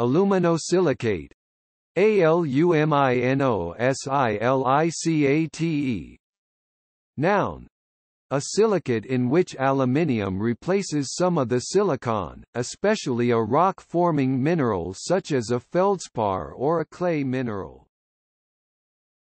Aluminosilicate, ALUMINOSILICATE Noun a silicate in which aluminium replaces some of the silicon, especially a rock-forming mineral such as a feldspar or a clay mineral.